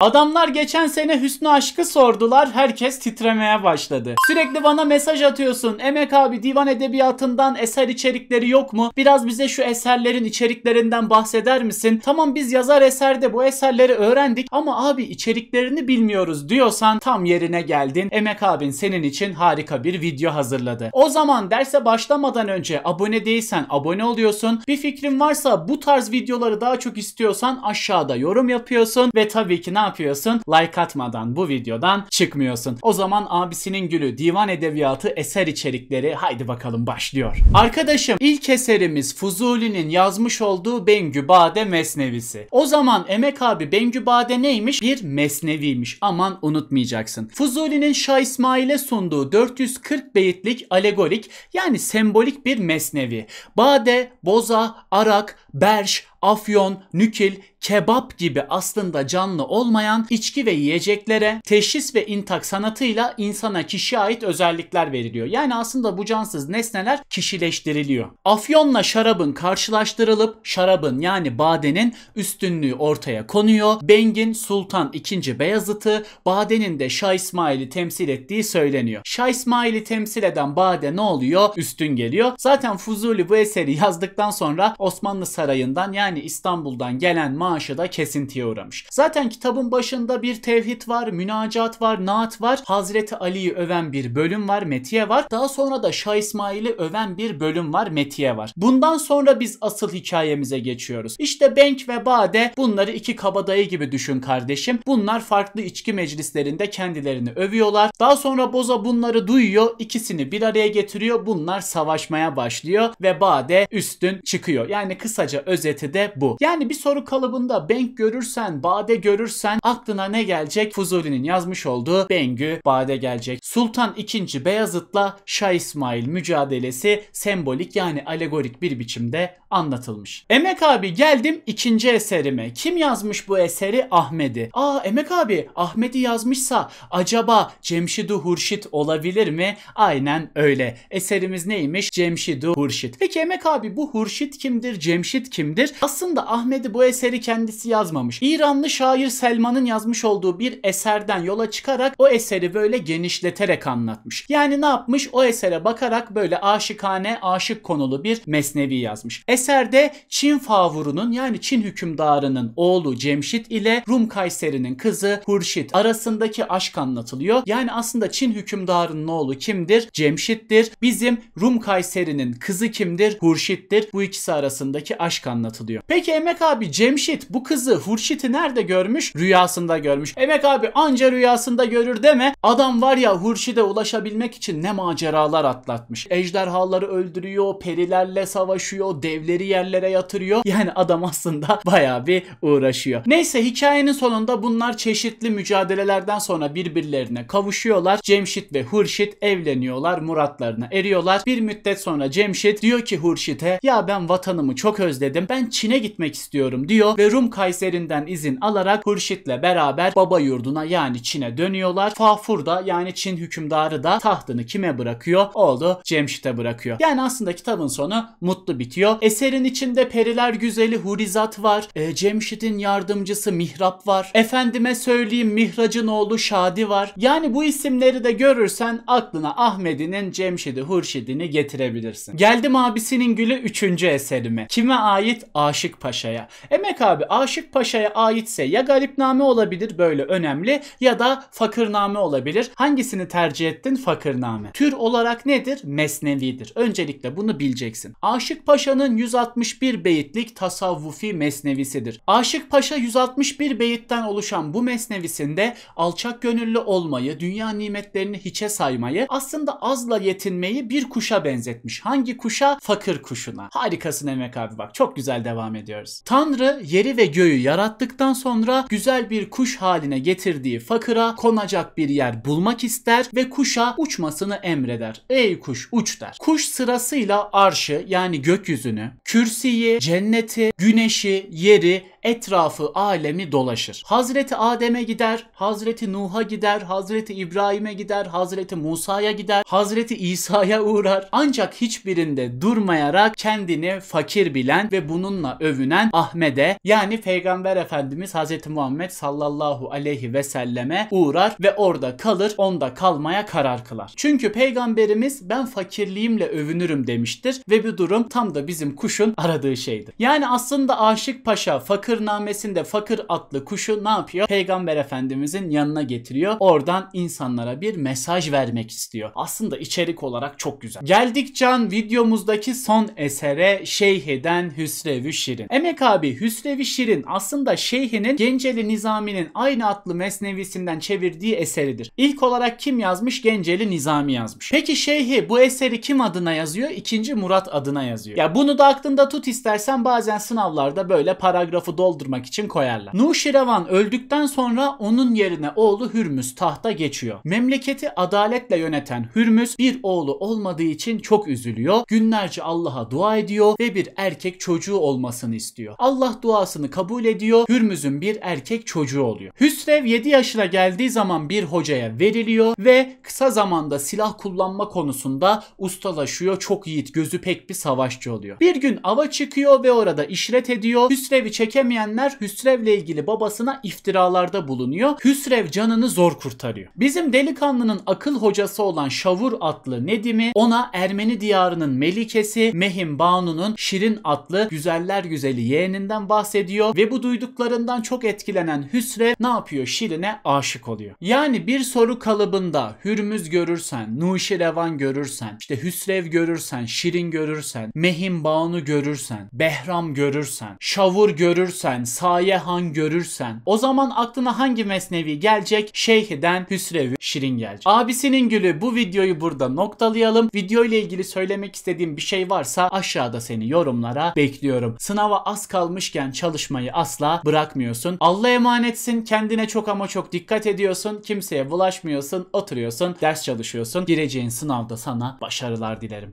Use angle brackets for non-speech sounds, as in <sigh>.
Adamlar geçen sene Hüsnü Aşk'ı sordular. Herkes titremeye başladı. Sürekli bana mesaj atıyorsun. Emek abi divan edebiyatından eser içerikleri yok mu? Biraz bize şu eserlerin içeriklerinden bahseder misin? Tamam biz yazar eserde bu eserleri öğrendik ama abi içeriklerini bilmiyoruz diyorsan tam yerine geldin. Emek abin senin için harika bir video hazırladı. O zaman derse başlamadan önce abone değilsen abone oluyorsun. Bir fikrin varsa bu tarz videoları daha çok istiyorsan aşağıda yorum yapıyorsun ve tabii ki ne yapıyorsun? Like atmadan bu videodan çıkmıyorsun. O zaman abisinin gülü divan edebiyatı eser içerikleri haydi bakalım başlıyor. Arkadaşım ilk eserimiz Fuzuli'nin yazmış olduğu Bengü Bade Mesnevisi. O zaman Emek abi Bengü Bade neymiş? Bir mesneviymiş. Aman unutmayacaksın. Fuzuli'nin Şah İsmail'e sunduğu 440 beyitlik alegorik yani sembolik bir mesnevi. Bade, boza, arak, berş, afyon, nükil, kebap gibi aslında canlı olmayan içki ve yiyeceklere teşhis ve intak sanatıyla insana kişi ait özellikler veriliyor. Yani aslında bu cansız nesneler kişileştiriliyor. Afyonla şarabın karşılaştırılıp şarabın yani badenin üstünlüğü ortaya konuyor. Bengin Sultan II. Beyazıt'ı badenin de Şah İsmail'i temsil ettiği söyleniyor. Şah İsmail'i temsil eden bade ne oluyor? Üstün geliyor. Zaten Fuzuli bu eseri yazdıktan sonra Osmanlı Sarayı'ndan yani yani İstanbul'dan gelen maaşı da kesintiye uğramış. Zaten kitabın başında bir tevhid var, münacat var, naat var. Hazreti Ali'yi öven bir bölüm var, metiye var. Daha sonra da Şah İsmail'i öven bir bölüm var, metiye var. Bundan sonra biz asıl hikayemize geçiyoruz. İşte Benk ve Bade bunları iki kabadayı gibi düşün kardeşim. Bunlar farklı içki meclislerinde kendilerini övüyorlar. Daha sonra Boza bunları duyuyor, ikisini bir araya getiriyor. Bunlar savaşmaya başlıyor ve Bade üstün çıkıyor. Yani kısaca özeti de de bu. Yani bir soru kalıbında Bank görürsen, Bade görürsen aklına ne gelecek? Fuzuli'nin yazmış olduğu Bengü Bade gelecek. Sultan II. Beyazıt'la Şah İsmail mücadelesi sembolik yani alegorik bir biçimde anlatılmış. Emek abi geldim ikinci eserime. Kim yazmış bu eseri? Ahmedi? Aa Emek abi Ahmedi yazmışsa acaba Cemşidu Hurşit olabilir mi? Aynen öyle. Eserimiz neymiş? Cemşidu Hurşit. Peki Emek abi bu Hurşit kimdir? Cemşit kimdir? Aslında Ahmedi bu eseri kendisi yazmamış. İranlı şair Selman'ın yazmış olduğu bir eserden yola çıkarak o eseri böyle genişleterek anlatmış. Yani ne yapmış? O esere bakarak böyle aşıkane aşık konulu bir mesnevi yazmış. Eserde Çin favurunun yani Çin hükümdarının oğlu Cemşit ile Rum Kayseri'nin kızı Hurşit arasındaki aşk anlatılıyor. Yani aslında Çin hükümdarının oğlu kimdir? Cemşit'tir. Bizim Rum Kayseri'nin kızı kimdir? Hurşit'tir. Bu ikisi arasındaki aşk anlatılıyor veriyor. Peki Emek abi Cemşit bu kızı Hurşit'i nerede görmüş? Rüyasında görmüş. Emek abi anca rüyasında görür deme. Adam var ya Hurşit'e ulaşabilmek için ne maceralar atlatmış. Ejderhaları öldürüyor, perilerle savaşıyor, devleri yerlere yatırıyor. Yani adam aslında <laughs> baya bir uğraşıyor. Neyse hikayenin sonunda bunlar çeşitli mücadelelerden sonra birbirlerine kavuşuyorlar. Cemşit ve Hurşit evleniyorlar, muratlarına eriyorlar. Bir müddet sonra Cemşit diyor ki Hurşit'e ya ben vatanımı çok özledim. Ben Çin Çin'e gitmek istiyorum diyor ve Rum Kayseri'nden izin alarak Hurşit'le beraber baba yurduna yani Çin'e dönüyorlar. Fafur da yani Çin hükümdarı da tahtını kime bırakıyor? Oğlu Cemşit'e bırakıyor. Yani aslında kitabın sonu mutlu bitiyor. Eserin içinde periler güzeli Hurizat var. E, Cemşit'in yardımcısı Mihrap var. Efendime söyleyeyim Mihrac'ın oğlu Şadi var. Yani bu isimleri de görürsen aklına Ahmedi'nin Cemşit'i Hurşid'ini getirebilirsin. Geldim abisinin gülü 3. eserime. Kime ait? Aşık Aşık Paşa'ya. Emek abi Aşık Paşa'ya aitse ya garipname olabilir böyle önemli ya da fakirname olabilir. Hangisini tercih ettin? Fakirname. Tür olarak nedir? Mesnevidir. Öncelikle bunu bileceksin. Aşık Paşa'nın 161 beyitlik tasavvufi mesnevisidir. Aşık Paşa 161 beyitten oluşan bu mesnevisinde alçak gönüllü olmayı, dünya nimetlerini hiçe saymayı, aslında azla yetinmeyi bir kuşa benzetmiş. Hangi kuşa? Fakir kuşuna. Harikasın Emek abi bak. Çok güzel devam devam ediyoruz. Tanrı yeri ve göğü yarattıktan sonra güzel bir kuş haline getirdiği fakıra konacak bir yer bulmak ister ve kuşa uçmasını emreder. Ey kuş uç der. Kuş sırasıyla arşı yani gökyüzünü, kürsiyi, cenneti, güneşi, yeri, etrafı alemi dolaşır. Hazreti Adem'e gider, Hazreti Nuh'a gider, Hazreti İbrahim'e gider, Hazreti Musa'ya gider, Hazreti İsa'ya uğrar. Ancak hiçbirinde durmayarak kendini fakir bilen ve bununla övünen Ahmet'e yani Peygamber Efendimiz Hazreti Muhammed sallallahu aleyhi ve selleme uğrar ve orada kalır, onda kalmaya karar kılar. Çünkü Peygamberimiz ben fakirliğimle övünürüm demiştir ve bu durum tam da bizim kuşun aradığı şeydir. Yani aslında Aşık Paşa fakir Fakirnamesinde fakir atlı kuşu ne yapıyor? Peygamber Efendimizin yanına getiriyor. Oradan insanlara bir mesaj vermek istiyor. Aslında içerik olarak çok güzel. Geldik Can videomuzdaki son esere Şeyh'den Hüsrevi Şirin. Emek abi Hüsrevi Şirin aslında Şeyh'inin Genceli Nizami'nin aynı adlı mesnevisinden çevirdiği eseridir. İlk olarak kim yazmış? Genceli Nizami yazmış. Peki Şeyh'i bu eseri kim adına yazıyor? İkinci Murat adına yazıyor. Ya bunu da aklında tut istersen bazen sınavlarda böyle paragrafı doğru doldurmak için koyarlar. Nuşirevan öldükten sonra onun yerine oğlu Hürmüz tahta geçiyor. Memleketi adaletle yöneten Hürmüz bir oğlu olmadığı için çok üzülüyor. Günlerce Allah'a dua ediyor ve bir erkek çocuğu olmasını istiyor. Allah duasını kabul ediyor. Hürmüz'ün bir erkek çocuğu oluyor. Hüsrev 7 yaşına geldiği zaman bir hocaya veriliyor ve kısa zamanda silah kullanma konusunda ustalaşıyor. Çok yiğit, gözü pek bir savaşçı oluyor. Bir gün ava çıkıyor ve orada işlet ediyor. Hüsrev'i çekemiyor istemeyenler Hüsrev'le ilgili babasına iftiralarda bulunuyor. Hüsrev canını zor kurtarıyor. Bizim delikanlının akıl hocası olan Şavur adlı Nedim'i ona Ermeni diyarının melikesi Mehim Banu'nun Şirin adlı güzeller güzeli yeğeninden bahsediyor ve bu duyduklarından çok etkilenen Hüsrev ne yapıyor? Şirin'e aşık oluyor. Yani bir soru kalıbında Hürmüz görürsen, Nuşirevan görürsen, işte Hüsrev görürsen, Şirin görürsen, Mehim Banu görürsen, Behram görürsen, Şavur görürsen, görürsen, Saye Han görürsen o zaman aklına hangi mesnevi gelecek? Şeyh'den Hüsrev Şirin gelecek. Abisinin gülü bu videoyu burada noktalayalım. Video ile ilgili söylemek istediğim bir şey varsa aşağıda seni yorumlara bekliyorum. Sınava az kalmışken çalışmayı asla bırakmıyorsun. Allah emanetsin. Kendine çok ama çok dikkat ediyorsun. Kimseye bulaşmıyorsun. Oturuyorsun. Ders çalışıyorsun. Gireceğin sınavda sana başarılar dilerim.